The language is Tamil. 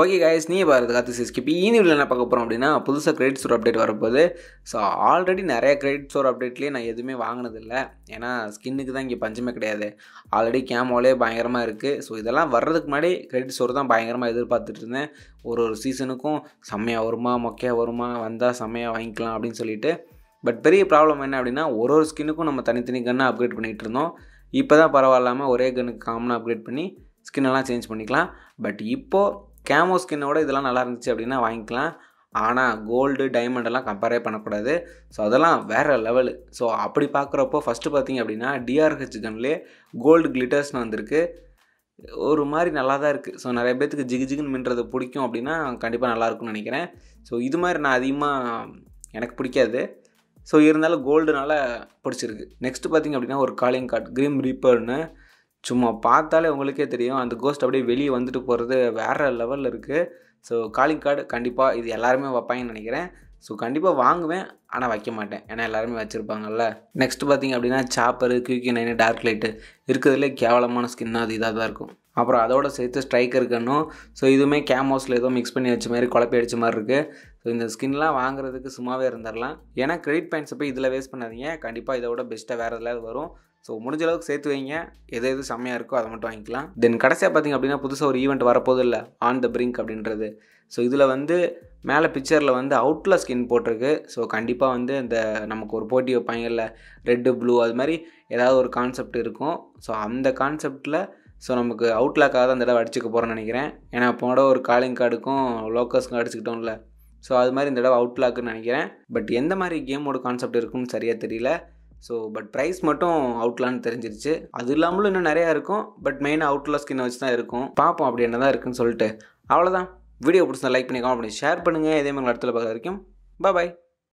ஓகே காய்ஸ் நீ பாரு காத்து சிஸ்கி இப்போ ஈனிவில் என்ன பார்க்க போகிறோம் அப்படின்னா புதுசாக கிரெடிட் ஸ்டோர் அப்டேட் வரப்போகுது ஸோ ஆல்ரெடி நிறைய கிரெடிட் ஸ்டோர் அப்டேட்லேயே நான் எதுவுமே வாங்கினதில்லை ஏன்னா ஸ்கின்னுக்கு தான் இங்கே பஞ்சமே கிடையாது ஆல்ரெடி கேமோலே பயங்கரமாக இருக்குது ஸோ இதெல்லாம் வர்றதுக்கு முன்னாடி கிரெடிட் ஸ்டோர் தான் பயங்கரமாக எதிர்பார்த்துட்டு இருந்தேன் ஒரு ஒரு சீசனுக்கும் செம்மையாக வருமா மொக்கையாக வருமா வந்தால் செம்மையாக வாங்கிக்கலாம் அப்படின்னு சொல்லிட்டு பட் பெரிய ப்ராப்ளம் என்ன அப்படின்னா ஒரு ஒரு ஸ்கின்னுக்கும் நம்ம தனித்தனி கன்னை அப்கிரேட் பண்ணிகிட்டு இருந்தோம் இப்போ தான் பரவாயில்லாமல் ஒரே கன்னுக்கு காமனாக அப்கிரேட் பண்ணி ஸ்கின்னெல்லாம் சேஞ்ச் பண்ணிக்கலாம் பட் இப்போது கேமோ ஸ்கின்னோட இதெல்லாம் நல்லா இருந்துச்சு அப்படின்னா வாங்கிக்கலாம் ஆனால் கோல்டு டைமண்டெல்லாம் கம்பேரே பண்ணக்கூடாது ஸோ அதெல்லாம் வேறு லெவலு ஸோ அப்படி பார்க்குறப்போ ஃபஸ்ட்டு பார்த்தீங்க அப்படின்னா டிஆர்ஹெச் கன்லே கோல்டு கிளிட்டர்ஸ்னு வந்திருக்கு ஒரு மாதிரி நல்லா தான் இருக்குது ஸோ நிறைய பேர்த்துக்கு ஜிகு ஜிகுன்னு மின்றது பிடிக்கும் அப்படின்னா கண்டிப்பாக நல்லாயிருக்குன்னு நினைக்கிறேன் ஸோ இது மாதிரி நான் அதிகமாக எனக்கு பிடிக்காது ஸோ இருந்தாலும் கோல்டுனால பிடிச்சிருக்கு நெக்ஸ்ட்டு பார்த்திங்க அப்படின்னா ஒரு காலிங் கார்ட் க்ரீம் ரீப்பர்னு சும்மா பார்த்தாலே உங்களுக்கே தெரியும் அந்த கோஸ்ட் அப்படியே வெளியே வந்துட்டு போகிறது வேறு லெவலில் இருக்குது ஸோ காலிங் கார்டு கண்டிப்பாக இது எல்லாருமே வைப்பாங்கன்னு நினைக்கிறேன் ஸோ கண்டிப்பாக வாங்குவேன் ஆனால் வைக்க மாட்டேன் ஏன்னா எல்லாருமே வச்சுருப்பாங்கல்ல நெக்ஸ்ட் பார்த்திங்க அப்படின்னா சாப்பரு க்யூக்கி நைனு டார்க் லைட்டு இருக்கிறதுலே கேவலமான ஸ்கின்னாக அது இதாக தான் இருக்கும் அப்புறம் அதோட சேர்த்து ஸ்ட்ரைக் இருக்கணும் ஸோ இதுவுமே கேமோஸில் ஏதோ மிக்ஸ் பண்ணி வச்ச மாதிரி குழப்பி அடித்த மாதிரி இருக்குது ஸோ இந்த ஸ்கின்லாம் வாங்குறதுக்கு சும்மாவே இருந்துடலாம் ஏன்னா கிரெடிட் பாயிண்ட்ஸை போய் இதில் வேஸ்ட் பண்ணாதீங்க கண்டிப்பாக இதை விட பெஸ்ட்டாக வேறு எதாவது வரும் ஸோ முடிஞ்ச அளவுக்கு சேர்த்து வைங்க எது எது செம்மையாக இருக்கோ அதை மட்டும் வாங்கிக்கலாம் தென் கடைசியாக பார்த்திங்க அப்படின்னா புதுசாக ஒரு ஈவெண்ட் வரப்போதும் இல்லை ஆன் த பிரிங்க் அப்படின்றது ஸோ இதில் வந்து மேலே பிக்சரில் வந்து அவுட்டில் ஸ்கின் போட்டிருக்கு ஸோ கண்டிப்பாக வந்து இந்த நமக்கு ஒரு போட்டி வைப்பாங்கல்ல ரெட்டு ப்ளூ அது மாதிரி ஏதாவது ஒரு கான்செப்ட் இருக்கும் ஸோ அந்த கான்செப்டில் ஸோ நமக்கு அவுட்லாக்காக தான் அந்த தடவை அடிச்சுக்க போகிறேன்னு நினைக்கிறேன் ஏன்னா போன ஒரு காலிங் கார்டுக்கும் லோக்கர்ஸ்க்கும் அடிச்சுக்கிட்டோம்ல ஸோ அது மாதிரி இந்த தடவை அவுட்லாக்குன்னு நினைக்கிறேன் பட் எந்த மாதிரி கேமோட கான்செப்ட் இருக்குன்னு சரியாக தெரியல ஸோ பட் ப்ரைஸ் மட்டும் அவுட்லான்னு தெரிஞ்சிருச்சு அது இல்லாமலும் இன்னும் நிறையா இருக்கும் பட் மெயினாக அவுட்லா ஸ்கின்னை வச்சு தான் இருக்கும் பார்ப்போம் அப்படி என்ன தான் இருக்குன்னு சொல்லிட்டு அவ்வளோதான் வீடியோ பிடிச்சா லைக் பண்ணிக்கலாம் அப்படி ஷேர் பண்ணுங்கள் இதே மாதிரி இடத்துல பார்க்க வரைக்கும் பாய்